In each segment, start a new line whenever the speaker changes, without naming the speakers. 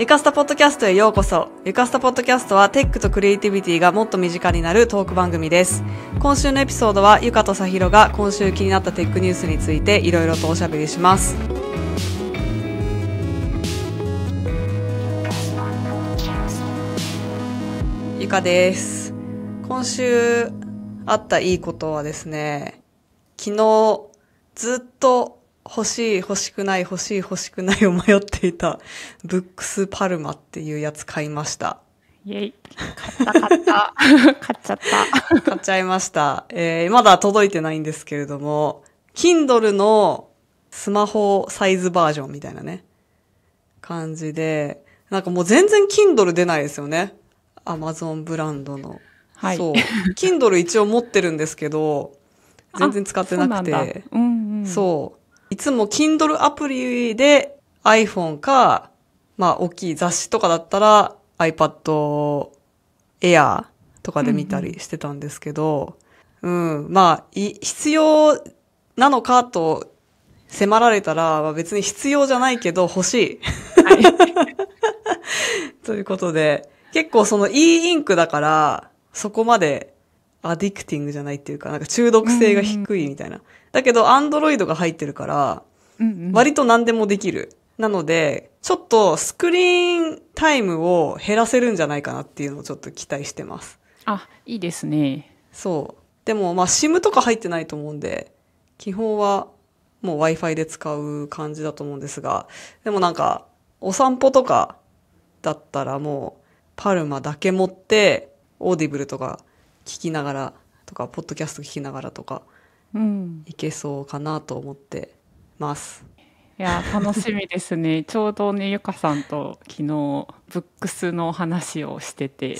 ゆかすたポッドキャストへようこそ。ゆかすたポッドキャストはテックとクリエイティビティがもっと身近になるトーク番組です。今週のエピソードはゆかとさひろが今週気になったテックニュースについていろいろとおしゃべりします。ゆかです。今週あったいいことはですね、昨日ずっと欲しい、欲しくない、欲しい、欲しくないを迷っていた、ブックスパルマっていうやつ買いました。イェイ。買った、買った。買っちゃった。買っちゃいました。えー、まだ届いてないんですけれども、Kindle のスマホサイズバージョンみたいなね、感じで、なんかもう全然 Kindle 出ないですよね。アマゾンブランドの。はい。そう。Kindle 一応持ってるんですけど、
全然使ってなくて。そ
ううんうん、そう。いつも Kindle アプリで iPhone か、まあ大きい雑誌とかだったら iPad Air とかで見たりしてたんですけど、うん、うん、まあ必要なのかと迫られたら、まあ、別に必要じゃないけど欲しい。はい、ということで、結構その e インクだから、そこまでアディクティングじゃないっていうか、なんか中毒性が低いみたいな。うんだけど、アンドロイドが入ってるから、割と何でもできる。なので、ちょっとスクリーンタイムを減らせるんじゃないかなっていうのをちょっと期待してます。あ、いいですね。そう。でも、まあ、SIM とか入ってないと思うんで、基本はもう Wi-Fi で使う感じだと思うんですが、でもなんか、お散歩とかだったらもう、パルマだけ持って、オーディブルとか聞きながらとか、ポッドキャスト聞きながらとか、いけそうかなと思ってます。
いや楽しみですね ちょうどねゆかさんと昨日ブックスの話をしてて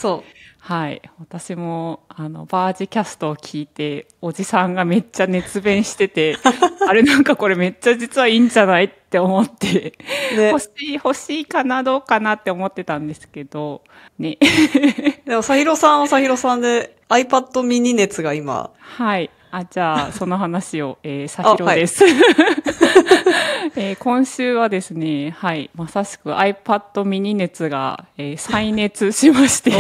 はい私もあのバージキャストを聞いておじさんがめっちゃ熱弁してて あれなんかこれめっちゃ実はいいんじゃないって思って、ね、欲しい欲しいかなどうかなって思ってたんですけどね
でもさひろさんはさひろさんで iPad ミニ熱が今はいあじゃあその話を、えー、さひろです、はい、
えー、今週はですねはいまさしく iPad ミニ熱が、えー、再熱しまして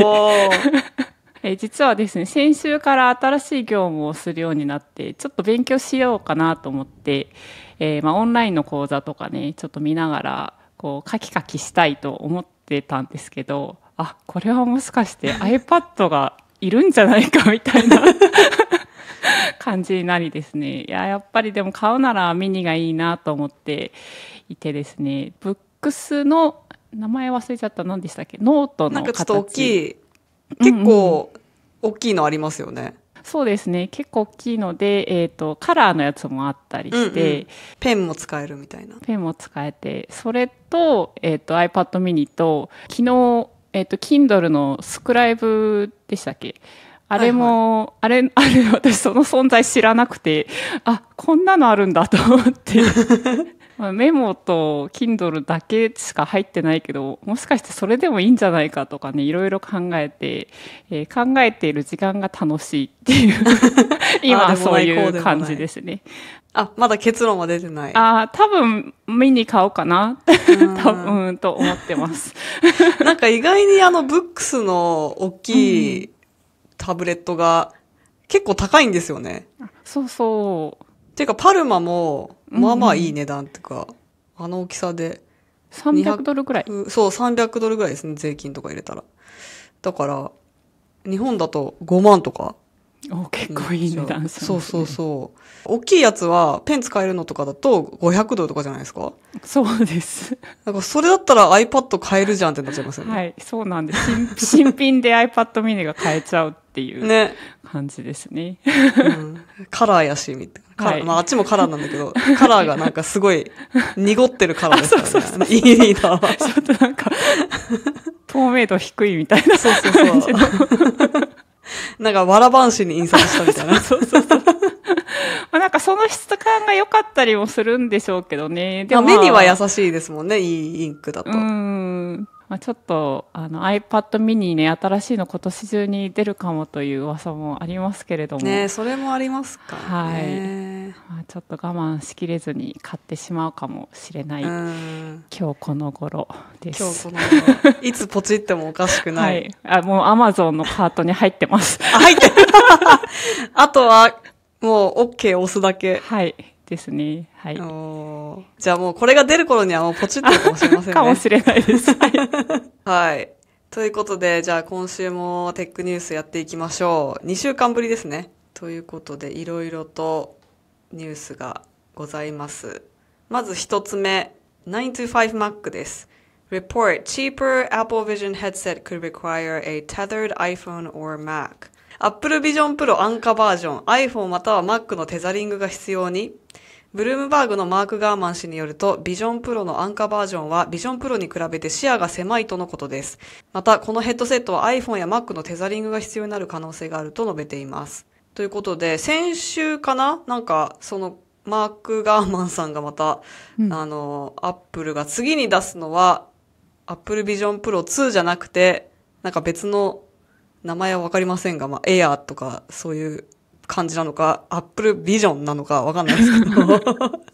えー、実はですね先週から新しい業務をするようになってちょっと勉強しようかなと思って、えーまあ、オンラインの講座とかねちょっと見ながらこうカキカキしたいと思ってたんですけどあこれはもしかして iPad がいるんじゃないかみたいな 感じになりですねいややっぱりでも買うならミニがいいなと思っていてですねブックスの名前忘れちゃった何でしたっけノートのなんかちょっと大きい結構大きいのありますよね、うんうんそうですね結構大きいので、えーと、カラーのやつもあったりして、うんうん、ペンも使えるみたいなペンも使えてそれと,、えーと、iPad ミニと昨日、えーと、と Kindle のスクライブでしたっけあれも、はいはい、あれ、あれ、私その存在知らなくて、あ、こんなのあるんだと思って。まあ、メモと Kindle だけしか入ってないけど、もしかしてそれでもいいんじゃないかとかね、いろいろ考えて、えー、考えている時間が楽しいっていう 今そういう感じですね。あ、まだ結論は出てない。ああ、多分、見に買おうかな。
多分、と思ってます。なんか意外にあの、ブックスの大きい、うんタブレットが結構高いんですよね。そうそう。っていうか、パルマも、まあまあいい値段っていうか、あの大きさで。300ドルくらい。そう、300ドルくらいですね、税金とか入れたら。だから、日本だと5万とかお結構いい値段、ね、そうそうそう大きいやつはペン使えるのとかだと500ドルとかじゃないですかそうですなんかそれだったら iPad 買えるじゃんってなっちゃいますよねはい
そうなんです
新 新品で iPad mini が買えちゃうっていう感じですねうん、カラーやしみたいな はい、まあ、あっちもカラーなんだけど、カラーがなんかすごい濁ってるカラーですからね。いいな。ちょっとなんか、透明度低いみたいな。そうそうそう。なんか、わらばんしに印刷したみたいな。そうそうそう。
まあなんかその質感が良かったりもするんでしょうけどね。でも、まあ、目には優しいですもんね、いいインクだと。うん。まあ、ちょっとあの iPad mini ね、新しいの今年中に出るかもという噂もありますけれども。ねそれも
ありますか、ね、はい。
まあ、ちょっと我慢しきれずに買ってしまうかもしれない、今日この頃です今日こ
の頃いつポチってもおかしくない、はい、
あもうアマゾンのカートに入ってますあ入ってる あとはもう OK
押すだけはいですね。はい。じゃあもうこれが出る頃にはもうポチってかもしれませんね。かもしれないです。はい。はい。ということで、じゃあ今週もテックニュースやっていきましょう。2週間ぶりですね。ということで、いろいろとニュースがございます。まず一つ目、925Mac です。Report cheaper Apple Vision headset could require a tethered iPhone or Mac. Apple Vision Pro 安価バージョン iPhone または Mac のテザリングが必要にブルームバーグのマーク・ガーマン氏によると、ビジョンプロの安価バージョンは、ビジョンプロに比べて視野が狭いとのことです。また、このヘッドセットは iPhone や Mac のテザリングが必要になる可能性があると述べています。ということで、先週かななんか、その、マーク・ガーマンさんがまた、うん、あの、アップルが次に出すのは、アップルビジョンプロ2じゃなくて、なんか別の名前はわかりませんが、まあ、エアーとかそういう感じなのか、アップルビジョンなのかわかんないですけど、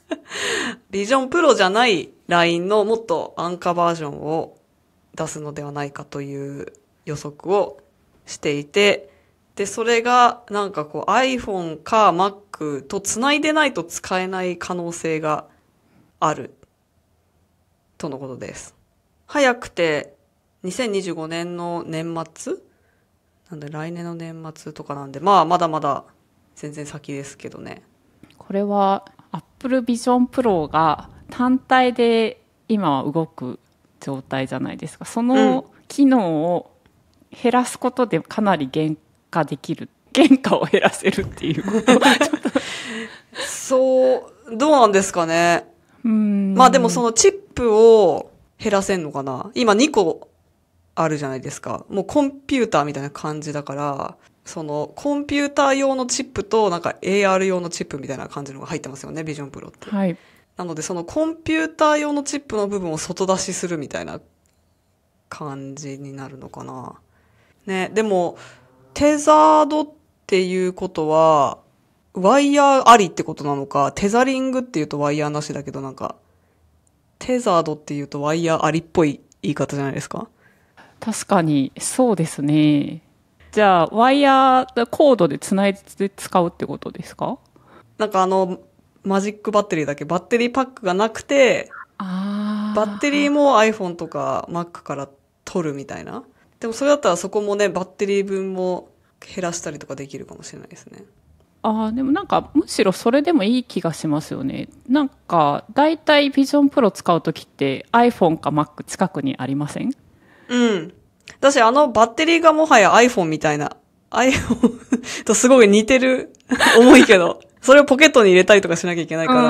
ビジョンプロじゃないラインのもっと安価バージョンを出すのではないかという予測をしていて、で、それがなんかこう iPhone か Mac と繋いでないと使えない可能性があるとのことです。早くて2025年の年末なんで来年の年末とかなんで、まあまだまだ全然先ですけどね。
これは Apple Vision Pro が単体で今は動く状態じゃないですか。その機能を減らすことでかなり限化できる原価を減らせるっていうこと
そうどうなんですかねうんまあでもそのチップを減らせんのかな今2個あるじゃないですかもうコンピューターみたいな感じだからそのコンピューター用のチップとなんか AR 用のチップみたいな感じのが入ってますよねビジョンプロって、はい、なのでそのコンピューター用のチップの部分を外出しするみたいな感じになるのかなねでもテザードっていうことは、ワイヤーありってことなのか、テザリングっていうとワイヤーなしだけどなんか、テザードっていうとワイヤーありっぽい言い方じゃないですか確かに、そうですね。じゃあ、ワイヤー、コードでつないで使うってことですかなんかあの、マジックバッテリーだけ、バッテリーパックがなくて、バッテリーも iPhone とか Mac から取るみたいな。でもそれだったらそこもね、バッテリー分も減らしたりとかできるかもしれないですね。
ああ、でもなん
かむしろ
それでもいい気がしますよね。なんか大体 Vision Pro 使う時って iPhone か Mac 近くにありません
うん。だしあのバッテリーがもはや iPhone みたいな iPhone とすごい似てる。重いけど。それをポケットに入れたりとかしなきゃいけないから。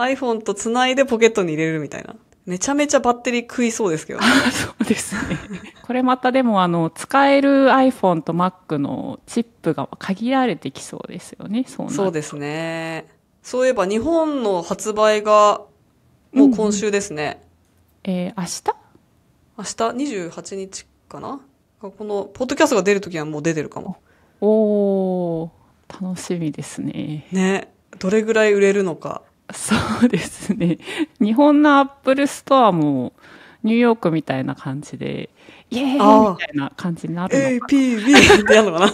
iPhone と繋いでポケットに入れるみたいな。めちゃめちゃバッテリー食いそうですけど、ね、そうです
ね。これまたでもあの使える iPhone と Mac のチップが限られてきそうですよね。そうそうです
ね。そういえば日本の発売がもう今週ですね。うん、えー、明日明日28日かなこのポッドキャストが出るときはもう出てるかも。
おお楽しみですね。
ね。どれぐらい売れるのか。そうで
すね。日本のアップルストアもニューヨークみたいな感じで、
イエーイみたい
な感じになるの
かな。APB ってやるのか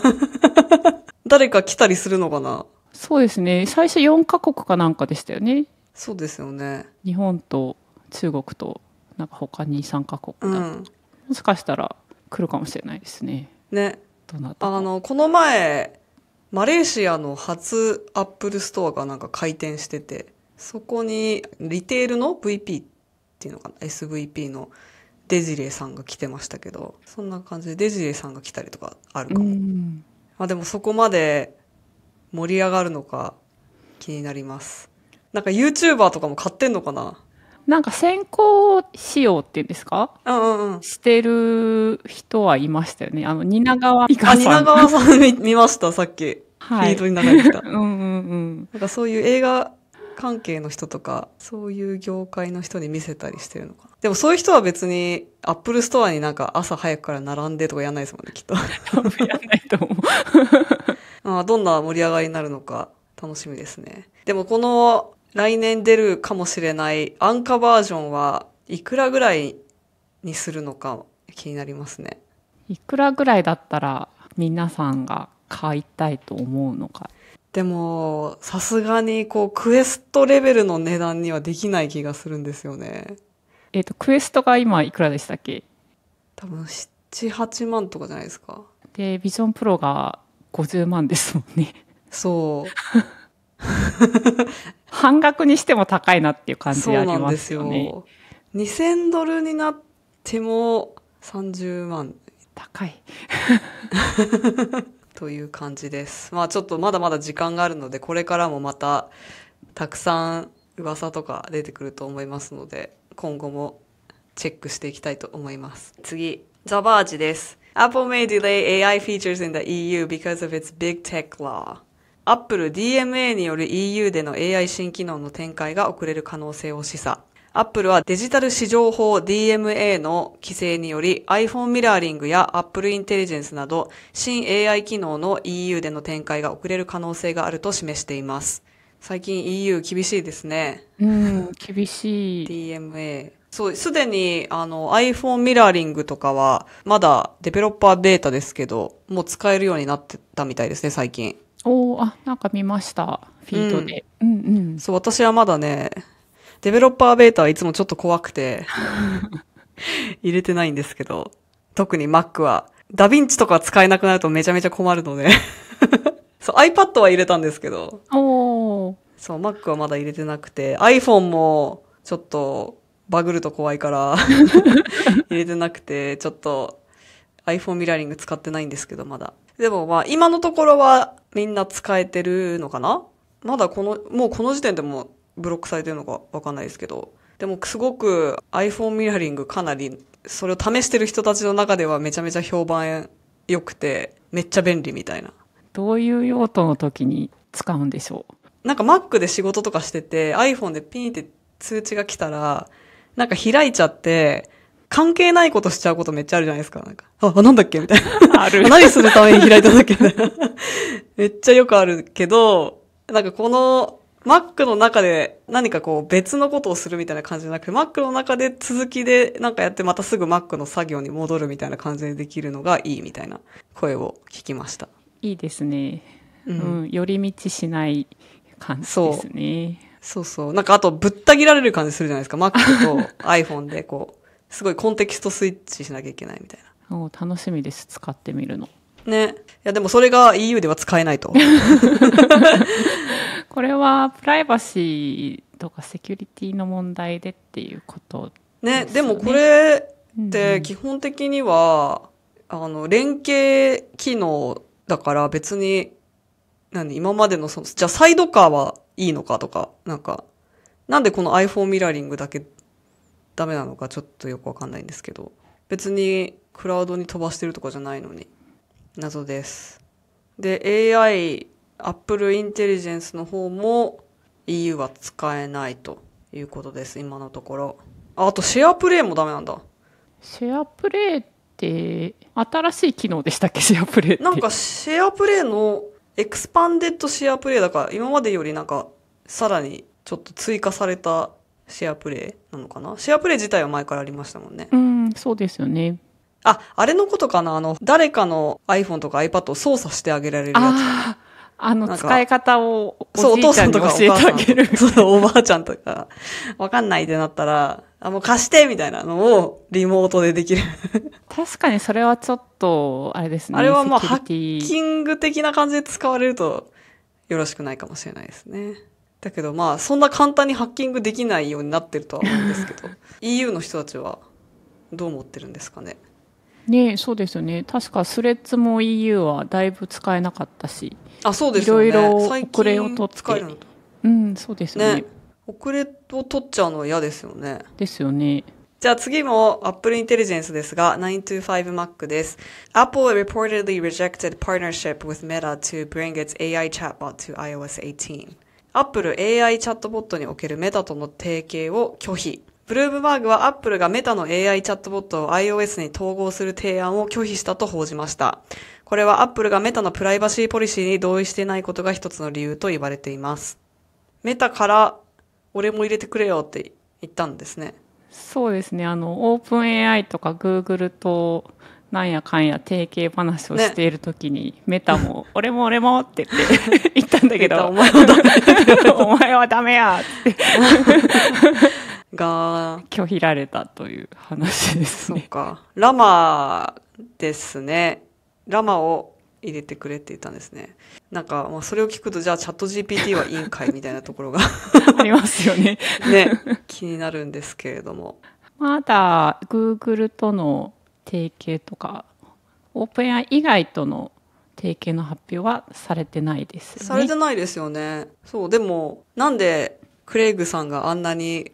な 誰か来たりするのかな
そうですね。最初4カ国かなんかでしたよね。
そうですよね。
日本と中国と、なんか他に3カ国だ、うん、もしかしたら来るかもしれないですね。
ね。どなたあの、この前、マレーシアの初アップルストアがなんか開店してて、そこにリテールの VP っていうのかな SVP のデジレーさんが来てましたけどそんな感じでデジレーさんが来たりとかあるかも、まあ、でもそこまで盛り上がるのか気になりますなんか YouTuber とかも買ってんのかな
なんか先行仕様っていうんですか、うんうん、してる人はいましたよね。あの、蜷川美香さん。蜷川さん見見ました、さっき。はい、フィードに流れてた。うんうんう
ん。なんかそういう映画関係の人とか、そういう業界の人に見せたりしてるのかな。でもそういう人は別に、アップルストアになんか朝早くから並んでとかやんないですもんね、きっと。やんないと思う。まあ、どんな盛り上がりになるのか楽しみですね。でもこの来年出るかもしれない安価バージョンはいくらぐらいにするのか気になりますね。
いくらぐらいだっ
たら皆さんが買いたいと思うのかでも、さすがに、こう、クエストレベルの値段にはできない気がするんですよね。えっ、ー、と、クエストが今いくらでしたっけ多分、7、8万とかじゃないですか。
で、ビジョンプロが50万ですもんね。そう。半額にしても高いなっていう感じありますよね。そ
うなんですよ。2000ドルになっても30万。高い。という感じです。まあちょっとまだまだ時間があるので、これからもまたたくさん噂とか出てくると思いますので、今後もチェックしていきたいと思います。次、ザバージです。Apple may delay AI features in the EU because of its big tech law. Apple DMA による EU での AI 新機能の展開が遅れる可能性を示唆。アップルはデジタル市場法 DMA の規制により iPhone ミラーリングや Apple インテリジェンスなど新 AI 機能の EU での展開が遅れる可能性があると示しています。最近 EU 厳しいですね。うん、厳しい。DMA。そう、すでにあの iPhone ミラーリングとかはまだデベロッパーベータですけど、もう使えるようになってたみたいですね、最近。
おおあ、なんか見ました。
フィードで。
うん、うん、うん。そ
う、私はまだね、デベロッパーベータはいつもちょっと怖くて 入れてないんですけど、特に Mac は、ダヴィンチとか使えなくなるとめちゃめちゃ困るので そう、iPad は入れたんですけど、
そ
う、Mac はまだ入れてなくて、iPhone もちょっとバグると怖いから 入れてなくて、ちょっと iPhone ミラーリング使ってないんですけど、まだ。でもまあ、今のところはみんな使えてるのかなまだこの、もうこの時点でもブロックされてるのかわかんないですけど。でもすごく iPhone ミラーリングかなり、それを試してる人たちの中ではめちゃめちゃ評判良くて、めっちゃ便利みたいな。
どういう用途の時に使うんでしょ
うなんか Mac で仕事とかしてて iPhone でピンって通知が来たら、なんか開いちゃって、関係ないことしちゃうことめっちゃあるじゃないですか。なんか、あ、なんだっけみたいな。ある。何するために開いたんだっけめっちゃよくあるけど、なんかこの Mac の中で何かこう別のことをするみたいな感じじゃなくて、Mac の中で続きでなんかやってまたすぐ Mac の作業に戻るみたいな感じでできるのがいいみたいな声を聞きました。いいですね。うん。うん、寄り道しない感じですね。そうそう。なんかあとぶった切られる感じするじゃないですか。Mac と iPhone でこう、すごいコンテキストスイッチしなきゃいけないみたいな。
お楽しみです。使ってみるの。
ね。いや、でもそれが EU では使えないと。
これはプライバシーとかセキュリティの問題でっていうこと
ね。ね、でもこれって基本的には、うん、あの、連携機能だから別に、何、今までのその、じゃあサイドカーはいいのかとか、なんか、なんでこの iPhone ミラーリングだけダメなのかちょっとよくわかんないんですけど、別にクラウドに飛ばしてるとかじゃないのに。謎です。で、AI、Apple インテリジェンスの方も EU は使えないということです、今のところ。あ、あとシェアプレイもダメなんだ。シェアプレイって新しい機能でしたっけ、シェアプレイって。なんかシェアプレイのエクスパンデッドシェアプレイだから今までよりなんかさらにちょっと追加されたシェアプレイなのかなシェアプレイ自体は前からありましたもんね。う
ん、そうですよね。
あ、あれのことかなあの、誰かの iPhone とか iPad を操作してあげられるやつ。あの、使い方をそう、お父さんとか教えてあげる。そう、おばあちゃんとか、わかんないってなったら、あ、もう貸してみたいなのをリモートでできる。確かにそれはちょっと、あれですね。あれはまあ、ハッキング的な感じで使われると、よろしくないかもしれないですね。だけどまあ、そんな簡単にハッキングできないようになってるとは思うんですけど、EU の人たちはどう思ってるんですかね。
ねそうですよね確かスレッズも EU はだいぶ使えなかったしあそうですよねいろいろ遅れを取っ
てうんそうですよね、ね、遅れを取っちゃうのは嫌ですよねですよねじゃあ次も Apple Intelligence ですが 925Mac です。Apple reportedly rejected partnership with Meta to bring its AI chatbot to iOS 18. Apple AI チャットボットにおけるメタとの提携を拒否。ブルームバーグはアップルがメタの AI チャットボットを iOS に統合する提案を拒否したと報じました。これはアップルがメタのプライバシーポリシーに同意していないことが一つの理由と言われています。メタから俺も入れてくれよって言ったんですね。
そうですね。あの、オープン AI とか Google となんやかんや提携話をしているときに、ね、メタも、俺も俺もって言って言ったんだけど、お前
はダメやってが拒否られたという話ですね。そうか。ラマですね。ラマを入れてくれっていたんですね。なんか、まあ、それを聞くと、じゃあチャット GPT は委員会みたいなところが ありますよね。ね、気になるんですけれども。
まだ Google との提携とか、オープン AI 以外との提携の発表はされてないです、ね、されて
ないですよね。そう、でも、なんでクレイグさんがあんなに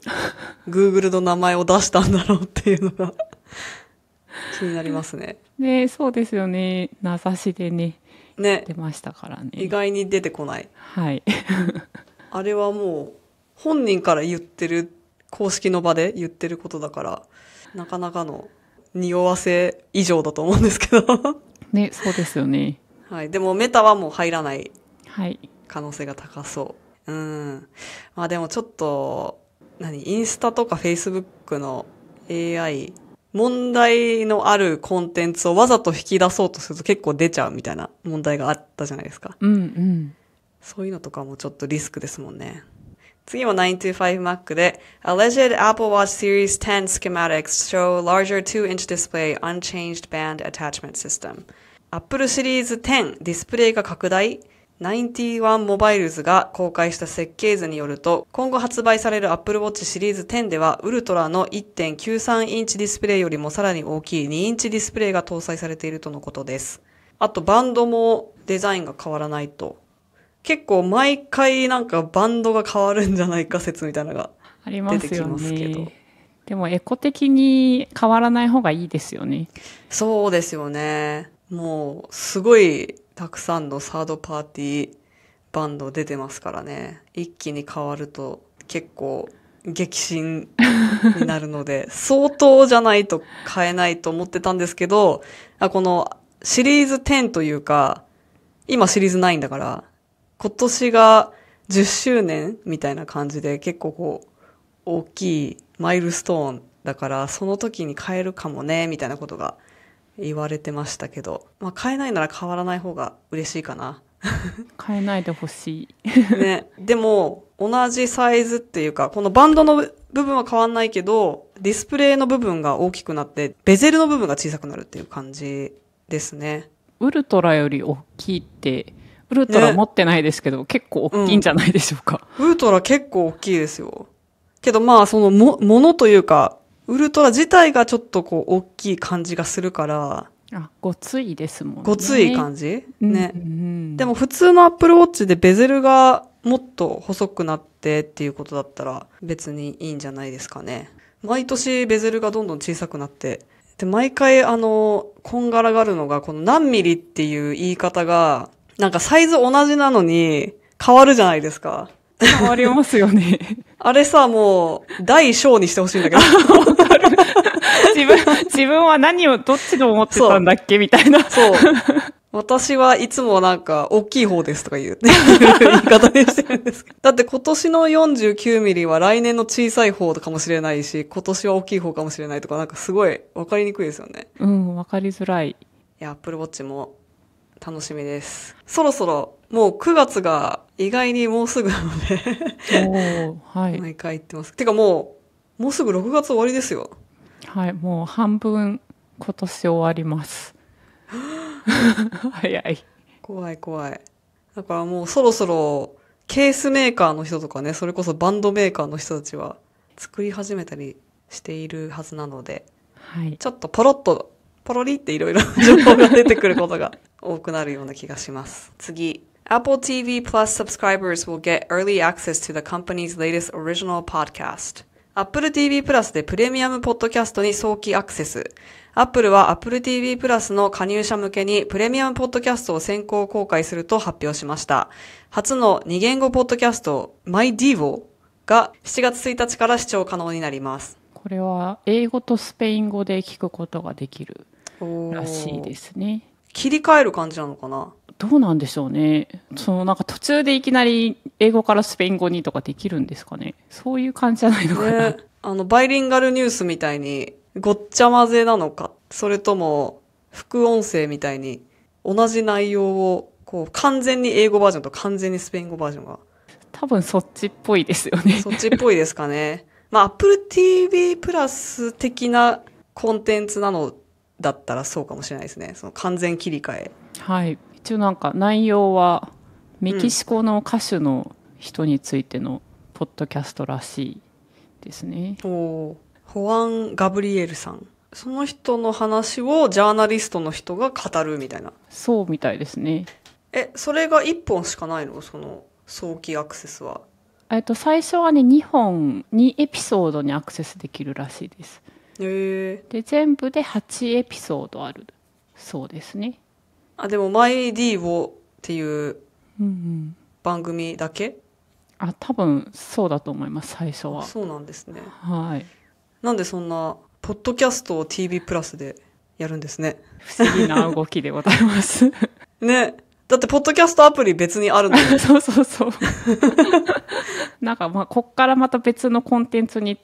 Google の名前を出したんだろうっていうのが 気になりますね。
ねそうですよね。名指しでね。ね。出ましたからね。意外に
出てこない。はい。あれはもう本人から言ってる、公式の場で言ってることだから、なかなかの匂わせ以上だと思うんですけどね、そうですよね。はい。でもメタはもう入らない可能性が高そう。はいうん。まあでもちょっと、何、インスタとかフェイスブックの AI、問題のあるコンテンツをわざと引き出そうとすると結構出ちゃうみたいな問題があったじゃないですか。うんうん。そういうのとかもちょっとリスクですもんね。次も 925Mac で、Alleged Apple Watch Series 10 schematics show larger 2-inch display unchanged band attachment system。Apple Series 10ディスプレイが拡大91モバイルズが公開した設計図によると、今後発売される Apple Watch シリーズ10では、ウルトラの1.93インチディスプレイよりもさらに大きい2インチディスプレイが搭載されているとのことです。あとバンドもデザインが変わらないと。結構毎回なんかバンドが変わるんじゃないか説みたいなのが出てきますけど。ね、
でもエコ的に変わらない方がいいですよね。
そうですよね。もうすごいたくさんのサードパーティーバンド出てますからね一気に変わると結構激震になるので 相当じゃないと買えないと思ってたんですけどこのシリーズ10というか今シリーズ9だから今年が10周年みたいな感じで結構こう大きいマイルストーンだからその時に買えるかもねみたいなことが言われてましたけど、まあ、変えないなら変わらない方が嬉しいかな
変えないでほしい、
ね、でも同じサイズっていうかこのバンドの部分は変わんないけどディスプレイの部分が大きくなってベゼルの部分が小さくなるっていう感じですねウルトラより大きいってウルトラ持ってないですけど、ね、結構大きいんじゃないでしょうか、うん、ウルトラ結構大きいですよけどまあそのもものというかウルトラ自体がちょっとこう大きい感じがするから、あ、ごついですもんね。ごつい感じ、ね、でも普通のアップルウォッチでベゼルがもっと細くなってっていうことだったら別にいいんじゃないですかね。毎年ベゼルがどんどん小さくなって、で、毎回あの、こんがらがるのがこの何ミリっていう言い方が、なんかサイズ同じなのに変わるじゃないですか。変わりますよね。あれさ、もう、大小にしてほしいんだけど。自分、自分は何を、どっちの思ってたんだっけみたいな。そう。私はいつもなんか、大きい方ですとか言う、ね、言い方にしてるんですけど。だって今年の49ミリは来年の小さい方かもしれないし、今年は大きい方かもしれないとか、なんかすごい分かりにくいですよね。
うん、分かりづらい。い
や、Apple Watch も楽しみです。そろそろもう9月が意外にもうすぐなのではい、毎回言ってます。てかもう、もうすぐ6月終わりですよ。
はい、もう半分今年終わります。
早い。怖い怖い。だからもうそろそろケースメーカーの人とかね、それこそバンドメーカーの人たちは作り始めたりしているはずなので、はい、ちょっとポロッとポロリっていろいろ 情報が出てくることが多くなるような気がします。次。Apple TV Plus subscribers will get early access to the company's latest original podcast. Apple TV Plus でプレミアムポッドキャストに早期アクセス。Apple は Apple TV Plus の加入者向けにプレミアムポッドキャストを先行公開すると発表しました。初の2言語ポッドキャスト m y d e v o が7月1日から視聴可能になります。
これは英語とスペイン語で聞くことができる
らしいです
ね。切り替え
る感じなのかな
どうなんでしょうね。そのなんか途中でいきなり英語からスペイン語にとかできるんですかね。そういう
感じじゃないのかな。ね、あの、バイリンガルニュースみたいにごっちゃ混ぜなのか、それとも副音声みたいに同じ内容をこう完全に英語バージョンと完全にスペイン語バージョンが。多分そっちっぽいですよね。そっちっぽいですかね。まあ、Apple TV プラス的なコンテンツなのだったらそうかもしれないですねその完全切り替え
はい一応なんか
内容は
メキシコの歌手の人についてのポッドキャストらしいですね、うん、おホアン・
ガブリエルさんその人の話をジャーナリストの人が語るみたいなそうみたいですねえそれが1本しかないのその早期アクセスは
えっと最初はね2本2エピソードにアクセスできるらしいですで全部で8エピソードあるそうですね
あでも「マイ・ディーをっていう番組だけ、うん
うん、あ多分そうだと思います最初はそうなんですねはい
なんでそんなポッドキャストを TV プラスでやるんですね不思議な動きでございます ねだってポッドキャストアプリ別にあるの そうそうそう
なんかまあこっからまた別のコンテンツに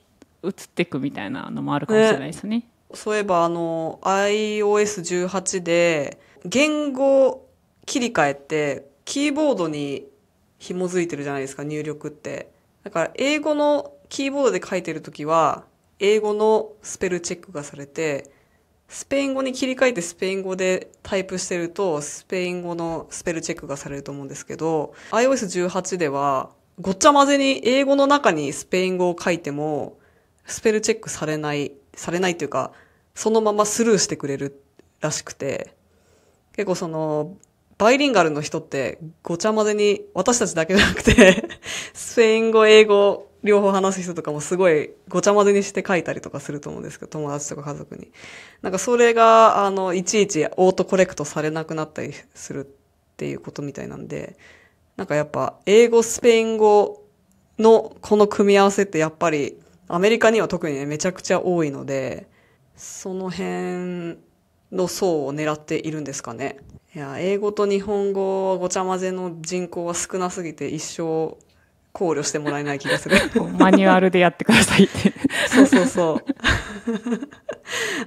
移っていくみたいなのもあるかもしれないです
ね。ねそういえばあの iOS18 で言語切り替えてキーボードに紐づいてるじゃないですか入力って。だから英語のキーボードで書いてる時は英語のスペルチェックがされてスペイン語に切り替えてスペイン語でタイプしてるとスペイン語のスペルチェックがされると思うんですけど iOS18 ではごっちゃ混ぜに英語の中にスペイン語を書いてもスペルチェックされないされないというかそのままスルーしてくれるらしくて結構そのバイリンガルの人ってごちゃ混ぜに私たちだけじゃなくて スペイン語英語両方話す人とかもすごいごちゃ混ぜにして書いたりとかすると思うんですけど、友達とか家族に。なんかそれが、あの、いちいちオートコレクトされなくなったりするっていうことみたいなんで、なんかやっぱ英語、スペイン語のこの組み合わせってやっぱりアメリカには特にね、めちゃくちゃ多いので、その辺の層を狙っているんですかね。いや、英語と日本語ごちゃ混ぜの人口は少なすぎて一生考慮してもらえない気がする。マニュア
ルでやってくださいって。
そうそうそう。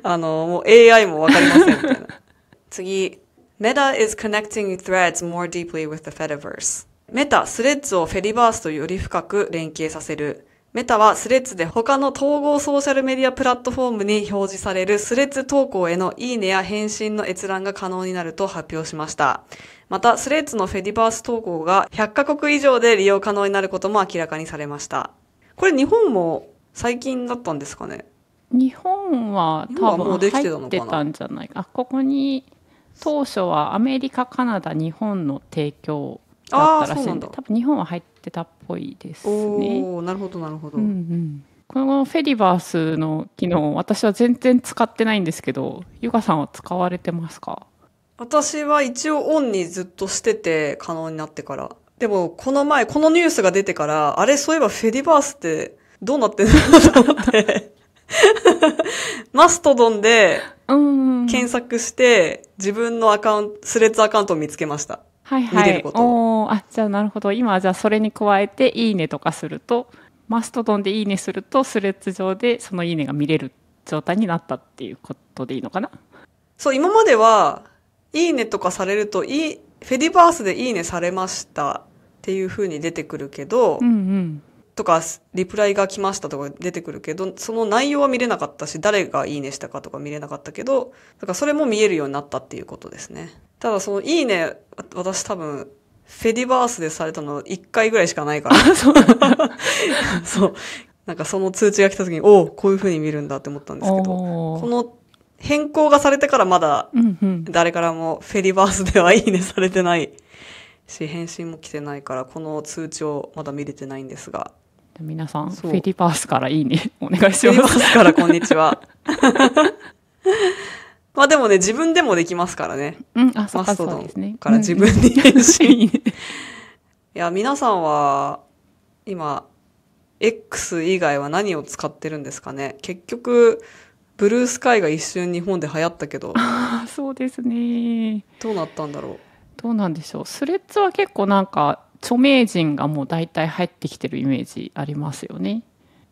あの、もう AI もわかりませんみたいな。次、Meta is connecting threads more deeply with the Fediverse. メタ、スレッズをフェリバースとより深く連携させる。メタはスレッズで他の統合ソーシャルメディアプラットフォームに表示されるスレッズ投稿へのいいねや返信の閲覧が可能になると発表しました。また、スレッズのフェディバース投稿が100カ国以上で利用可能になることも明らかにされました。これ日本も最近だったんですかね
日本は多分入ってたんじゃないか。あ、ここに当初はアメリカ、カナダ、日本の提供だったらしいんで、ん多分日本は入っってたっぽいですね。
おなるほどなるほど、うんう
んこのフェリバースの機能、私は全然使ってないんですけど、ゆかさんは使われてますか
私は一応オンにずっとしてて、可能になってから。でも、この前、このニュースが出てから、あれ、そういえばフェリバースってどうなってんだ と思って、マストドンで検索して、自分のアカウント、スレッズアカウントを見つけました。
はいはい、見れること。あじゃあなるほど今じゃあそれに加えて「いいね」とかするとマストドンで「いいね」するとスレッズ上でその「いいね」が見れる状態になったっていうことでいいのかな
そう今までは「いいね」とかされるといいフェディバースで「いいね」されましたっていうふうに出てくるけど、うんうん、とかリプライが来ましたとか出てくるけどその内容は見れなかったし誰が「いいね」したかとか見れなかったけどだからそれも見えるようになったっていうことですね。ただその「いいね」私多分フェディバースでされたの1回ぐらいしかないから。そう。そうなんかその通知が来た時に、おお、こういうふうに見るんだって思ったんですけど、この変更がされてからまだ、誰からもフェディバースではいいねされてないし、返信も来てないから、この通知をまだ見れてないんですが。皆さん、フェディ
バースからいいね、お願いします。フェィバースからこんにち
は。まあでもね、自分でもできますからね。うん、あ、そマストド
から自分に変身。
いや、皆さんは、今、X 以外は何を使ってるんですかね結局、ブルースカイが一瞬日本で流行ったけど。
ああ、そうですね。どうなったんだろう。どうなんでしょう。スレッズは結構なんか、著名人がもう大体入ってきてるイメージありますよね。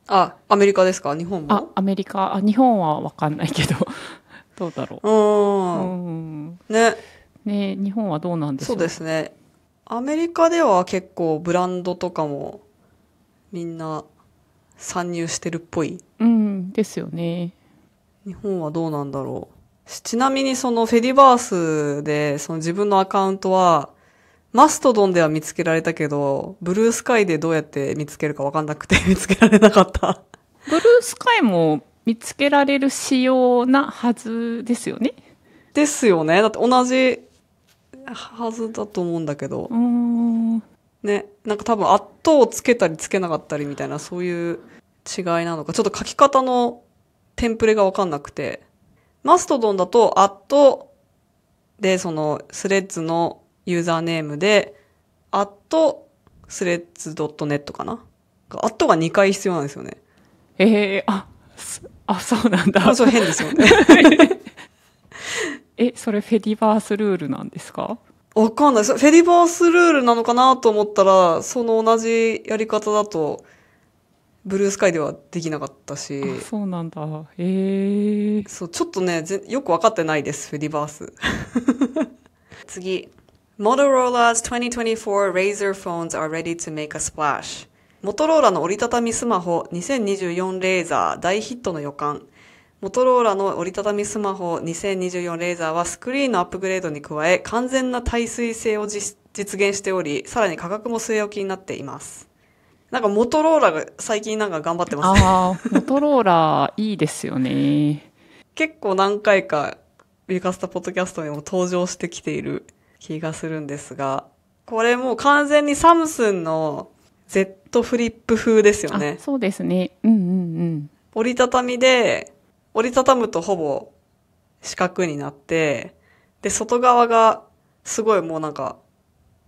あ、アメリカですか日本もあ、
アメリカ。あ、日本はわかんないけど。どうだろう。うん。
ね。ね日本はどうなんでしょそうですね。アメリカでは結構ブランドとかもみんな参入してるっぽい。うん、ですよね。日本はどうなんだろう。ちなみにそのフェディバースでその自分のアカウントはマストドンでは見つけられたけど、ブルースカイでどうやって見つけるかわかんなくて見つけられなかった。ブルースカイも見つけられる仕
様なはず
ですよね。ですよね。だって同じはずだと思うんだけど。ね、なんか多分、トをつけたりつけなかったりみたいな、そういう違いなのか。ちょっと書き方のテンプレがわかんなくて。マストドンだと、アットで、その、スレッズのユーザーネームで、アットスレッズ .net かな。アットが2回必要なんですよね。ええー、あ、あ、そうなんだ。そう変ですよね。え、それフェディバースルールなんですかわかんない。フェディバースルールなのかなと思ったら、その同じやり方だと、ブルースカイではできなかったし。そうなんだ。へえー。そう、ちょっとね、よく分かってないです、フェディバース。次。Motorola's 2024 r a z e r phones are ready to make a splash. モトローラの折りたたみスマホ2024レーザー大ヒットの予感。モトローラの折りたたみスマホ2024レーザーはスクリーンのアップグレードに加え完全な耐水性を実現しており、さらに価格も据え置きになっています。なんかモトローラが最近なんか頑張ってますね。
ああ、モトローラいいですよね。
結構何回かビカスタポッドキャストにも登場してきている気がするんですが、これもう完全にサムスンの Z とフリップ風ですよね。そうですね。
うんうんうん。
折りたたみで、折りたたむとほぼ四角になって、で、外側がすごいもうなんか、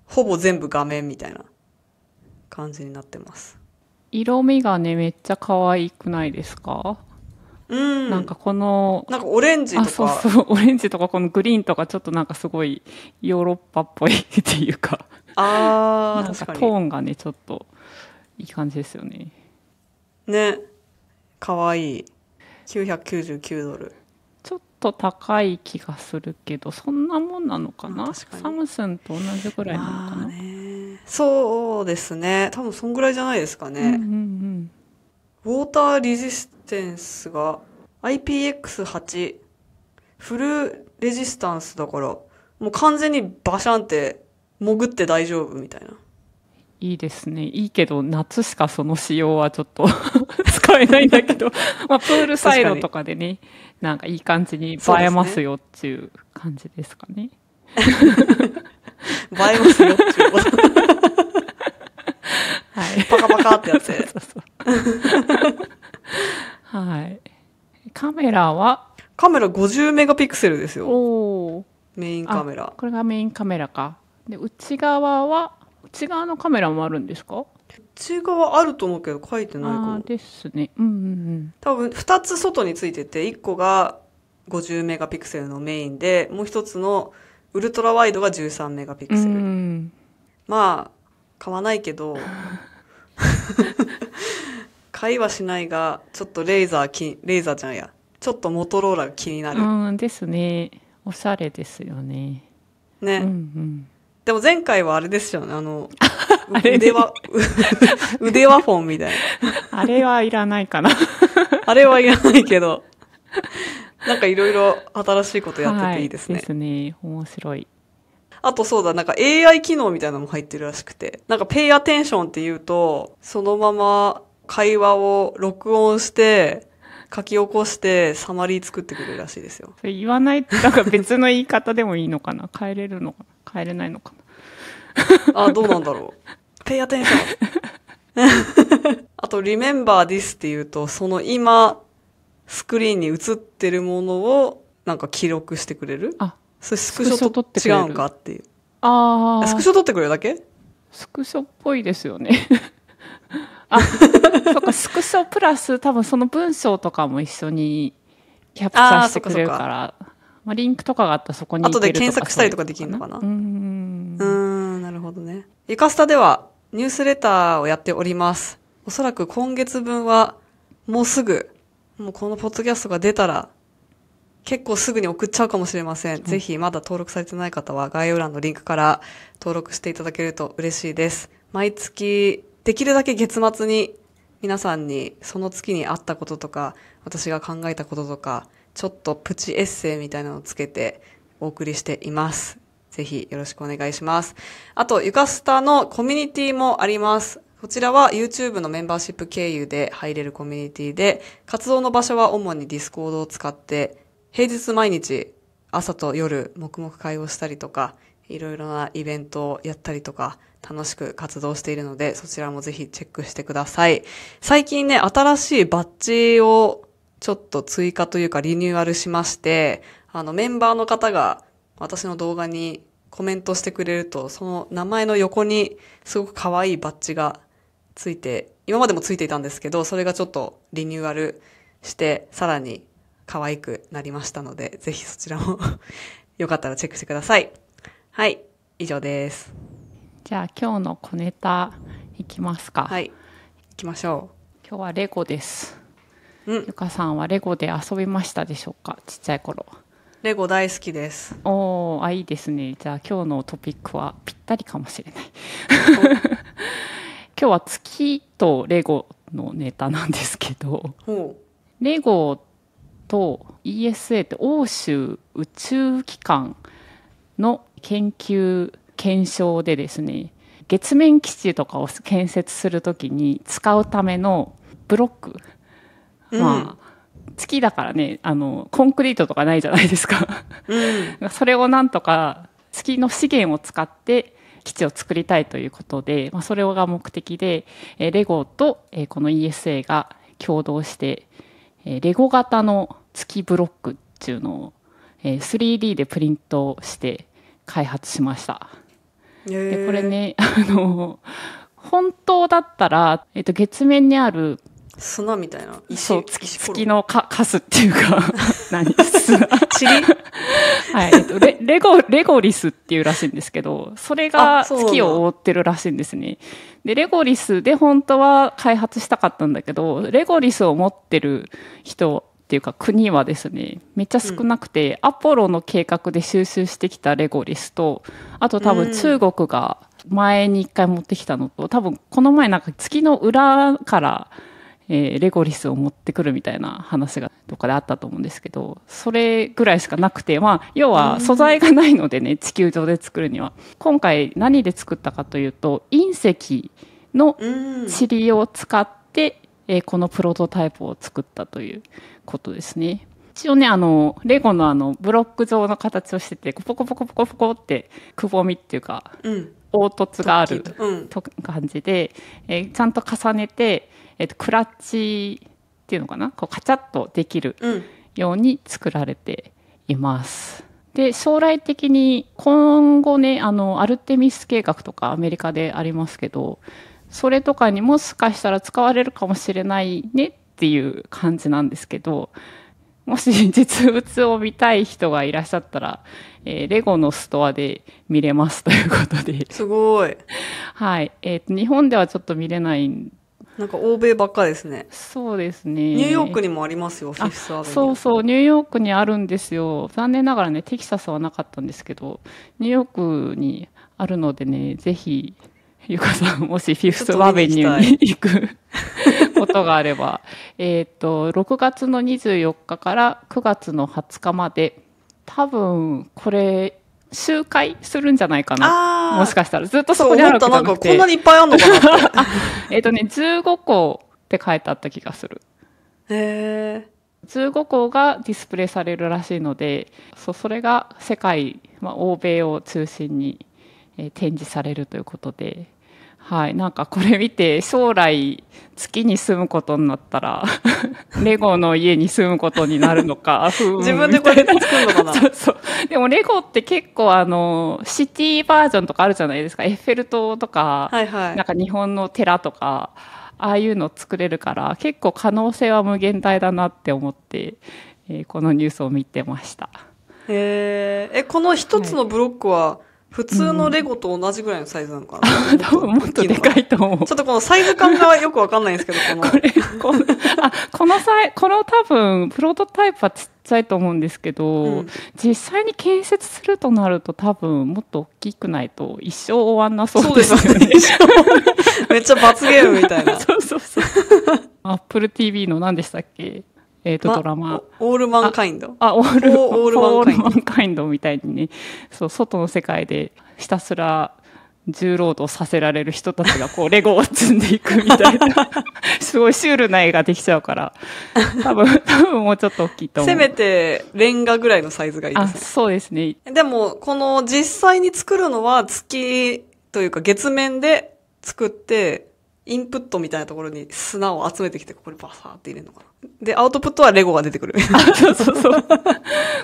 ほぼ全部画面みたいな感じになってます。
色味がね、めっちゃ可愛くないですか
うん。なんか
この、な
んかオレンジとか。そうそう、オ
レンジとかこのグリーンとかちょっとなんかすごいヨーロッパっぽいっていうか。
ああ、なんかトーンがね、
ちょっと。いい感じですよね
ねかわいい999
ドルちょっと高い気がするけどそんなもんなのかな、確かサ
ムスンと同じぐらいなのかな、そうですね多分そんぐらいじゃないですかね、うんうんう
ん、
ウォーターリジステンスが IPX8 フルレジスタンスだからもう完全にバシャンって潜って大丈夫みたいな
いいですね。いいけど、夏しかその仕様はちょっと 使えな
いんだけどまあ、プールサイドとかでね、
なんかいい感じに映えますよっていう感じですかね。映
えますよっていうこと。は
い。パカパカってやつ。そうそうそうはい。カメ
ラはカメラ50メガピクセルです
よ。メインカメラ。これがメインカメラか。で、内側は内側のカメラもあるんですか内
側あると思うけど
書いてないかもですねうんうんうん
多分2つ外についてて1個が50メガピクセルのメインでもう一つのウルトラワイドが13メガピクセル、うんうん、まあ買わないけど買いはしないがちょっとレーザーきレーザーじゃんやちょっとモトローラが気になるうんです
ねおしゃれですよねね、うんうん
でも前回はあれですよね、あの、あ腕は、
腕は フォンみたいな。あれはいらないかな。
あれはいらないけど、なんかいろいろ新しいことやってていいで
すね。はい、ですね。面白い。
あとそうだ、なんか AI 機能みたいなのも入ってるらしくて。なんかペイアテンションって言うと、そのまま会話を録音して、書き起こしてサマリー作ってくれるらしいですよ。
それ言わない、なんか別の言い方でもいいのかな変えれるのかな
帰れないのかな。あ、どうなんだろう。ペイアテンション。あと、リメンバーディスっていうと、その今、スクリーンに映ってるものを、なんか記録してくれるあ、それスクショと違うんかっていう。
ああ。スクシ
ョ撮ってくれるだけスクショっぽいですよね。
あ、そっか、スクショプラス多分その文章とかも一緒に
キャプチャーしてくれるから。まあ、リンクとかがあったらそこに後で検索したりとかできるのかなうんうんなるほどねゆかスタではニュースレターをやっておりますおそらく今月分はもうすぐもうこのポッドキャストが出たら結構すぐに送っちゃうかもしれません、ん、ぜひまだ登録されてない方は概要欄のリンクから登録していただけると嬉しいです毎月できるだけ月末に皆さんにその月にあったこととか私が考えたこととかちょっとプチエッセイみたいなのをつけてお送りしています。ぜひよろしくお願いします。あと、ゆかすたのコミュニティもあります。こちらは YouTube のメンバーシップ経由で入れるコミュニティで、活動の場所は主に Discord を使って、平日毎日朝と夜黙々会をしたりとか、いろいろなイベントをやったりとか、楽しく活動しているので、そちらもぜひチェックしてください。最近ね、新しいバッジをちょっと追加というかリニューアルしまして、あのメンバーの方が私の動画にコメントしてくれると、その名前の横にすごく可愛いバッジがついて、今までもついていたんですけど、それがちょっとリニューアルして、さらに可愛くなりましたので、ぜひそちらも よかったらチェックしてください。はい、以上です。
じゃあ今日の小ネタいきますか。はい、いきましょう。今日はレゴです。うん、ゆかさんはレゴで遊びましたでしょうかちっちゃい頃レ
ゴ大好きです
おあいいですねじゃあ今日のトピックはぴったりかもしれない 今日は月とレゴのネタなんですけどレゴと ESA って欧州宇宙機関の研究検証でですね月面基地とかを建設するときに使うためのブロックまあ月だからねあのコンクリートとかないじゃないですか それをなんとか月の資源を使って基地を作りたいということで、まあ、それが目的で、えレゴと、えこの ESA が共同して、えレゴ型の月ブロックっていうのを、え 3D でプリントして開発しました。
でこれねあの
本当だったら、えっと、月面にある
砂みたいな
石そう月月のかカスっていうか 何砂はい、えっと、レレゴレゴリスっていうらしいんですけどそれが月を覆ってるらしいんですねでレゴリスで本当は開発したかったんだけどレゴリスを持ってる人っていうか国はですねめっちゃ少なくて、うん、アポロの計画で収集してきたレゴリスとあと多分中国が前に一回持ってきたのと、うん、多分この前なんか月の裏からえー、レゴリスを持ってくるみたいな話がどっかであったと思うんですけどそれぐらいしかなくてまあ要は素材がないのでね地球上で作るには今回何で作ったかというと隕石の塵を使って、えー、このプロトタイプを作ったということですね。一応ねあのレゴのあのブロック状の形をしててポコポコポコポコってくぼみっていうか、うん、凹凸がある、うん、感じで、えー、ちゃんと重ねてえっと、クラッチっていうのかなこうカチャッとできるように作られています。うん、で将来的に今後ねあのアルテミス計画とかアメリカでありますけどそれとかにもしかしたら使われるかもしれないねっていう感じなんですけどもし実物を見たい人がいらっしゃったら、えー、レゴのストアで見れますということで。すごい。はい。えっ、ー、と、日本ではちょっと見れないん
なんか欧米ばっかですね。そうですね。ニューヨークにもありますよ、フィフスアベそ
うそう、ニューヨークにあるんですよ。残念ながらね、テキサスはなかったんですけど、ニューヨークにあるのでね、ぜひ、ゆかさん、もしフィフスアベニューに行く ことがあれば、えっと、6月の24日から9月の20日まで、多分、これ、周回するんじゃないかな。もしかしたら。ずっとそこにあるわなくて。んかこんなにいっぱいあんのかな えっとね、15個って書いてあった気がする。へえ。15個がディスプレイされるらしいので、そうそれが世界、まあ、欧米を中心に、えー、展示されるということで、はい、なんかこれ見て将来月に住むことになったら レゴの家に住むことになるのか 自分でこれ作るのかなそうそうでもレゴって結構あのシティバージョンとかあるじゃないですかエッフェル塔とか、はいはい、なんか日本の寺とかああいうの作れるから結構可能性は無限大だなって思って、えー、このニュースを見てました
へえこの一つのブロックは、はい普通のレゴと同じぐらいのサイズなのかな、うん、多分もっとでかいと思う。ちょっとこのサイズ感がよくわかんないんですけど、この。これ、
この、あ、このサイ、この多分、プロトタイプはちっちゃいと思うんですけど、うん、実際に建設するとなると多分、もっと大きくないと一生終わんなそうですよ
ね。よね めっちゃ罰ゲームみたいな。そうそうそう。
アップル TV の何でしたっけえーと、ドラマ
オールマンカインドあオールオール
マンカインドみたいにねそう外の世界でひたすら重労働させられる人たちがこうレゴを積んでいくみたいな すごいシュールな絵ができちゃうから多分 多分もうちょっと大きいと思うせめ
てレンガぐらいのサイズがいいです、ね、そうですねでもこの実際に作るのは月というか月面で作ってインプットみたいなところに砂を集めてきてここにバサーって入れるのかなで、アウトプットはレゴが出てくる。そうそうそう。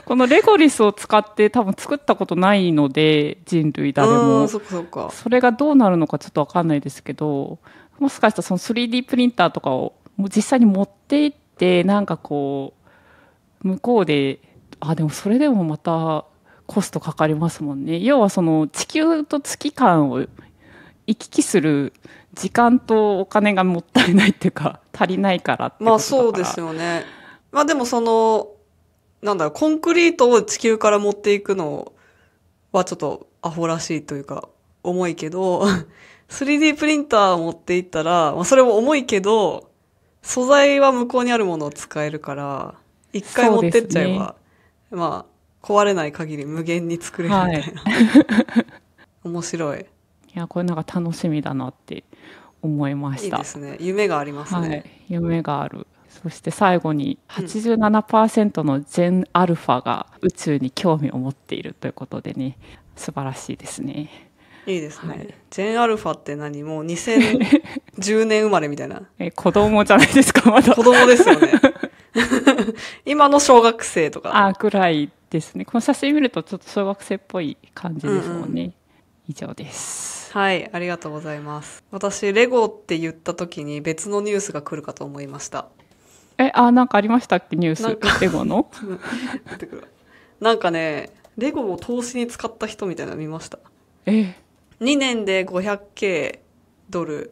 このレゴリスを使って多分作ったことないので、人類誰も。そそそれがどうなるのかちょっとわかんないですけど、もしかしたらその 3D プリンターとかをもう実際に持っていって、なんかこう、向こうで、あ、でもそれでもまたコストかかりますもんね。要はその地球と月間を行き来する時間とお金がもったいないっていうか足りないからってまあそうですよ
ねまあでもそのなんだろうコンクリートを地球から持っていくのはちょっとアホらしいというか重いけど 3D プリンターを持っていったら、まあ、それも重いけど素材は向こうにあるものを使えるから一回持ってっちゃえば、ね、まあ壊れない限り無限に作れるみたいな、はい、面白
いいやこれなんか楽しみだなって思いました。いいですね。夢がありますね。はい、夢がある。そして最後に87%のジェンアルファが宇宙に興味を持っているということでね、素晴らしいですね。
いいですね。はい、ジェンアルファって何もう2010年生まれみたいな。
え、子供じゃないですか、まだ。子供ですよね。
今の小学生と
か。あ、くらいですね。この写真見るとちょっと小学生っぽい感じですもんね。うんうん以上です。
はい、ありがとうございます。私、レゴって言った時に別のニュースが来るかと思いました。
え、あ、なんかありましたっけニュース。レゴの
なんかね、レゴを投資に使った人みたいなの見ました。ええ。2年で 500K ドル。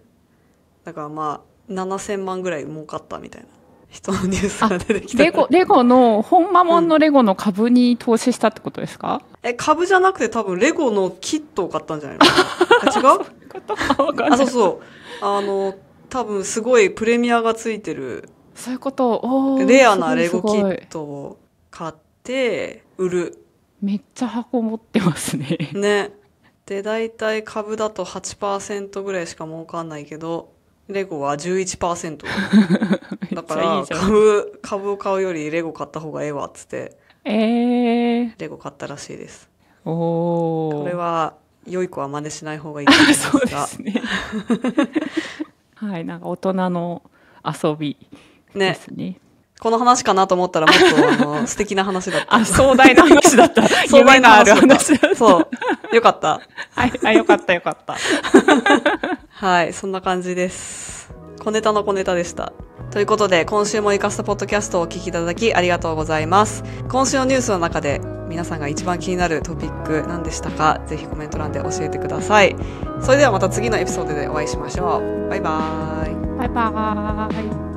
だからまあ、7000万ぐらい儲かったみたいな。人のニュースが出てきたレゴ
レゴの本間もんのレゴの株に投資したってことですか、
うん、え株じゃなくて多分レゴのキットを買ったんじゃないの 違うあそうそうあの多分すごいプレミアがついてる
そういうことレアなレゴキッ
トを買って売るめっちゃ箱持ってますねねで大体株だと8%ぐらいしか儲かんないけどレゴは11%。だから株、株を買うよりレゴ買った方がええわっつって、
え
えレゴ買ったらしいです。おおこれは、良い子は真似しない方がいいと思いますでが。すね。
はい、なんか大人の遊び
ですね。この話かなと思ったらもっとあの素敵な話だった。あ、壮大な話だった。壮大なある話だった。そう。よかった。はい、あ、よかったよかった。はい、そんな感じです。小ネタの小ネタでした。ということで、今週もイカスタポッドキャストをお聞きいただきありがとうございます。今週のニュースの中で皆さんが一番気になるトピック何でしたかぜひコメント欄で教えてください。それではまた次のエピソードでお会いしましょう。バイバーイ。バイ
バーイ。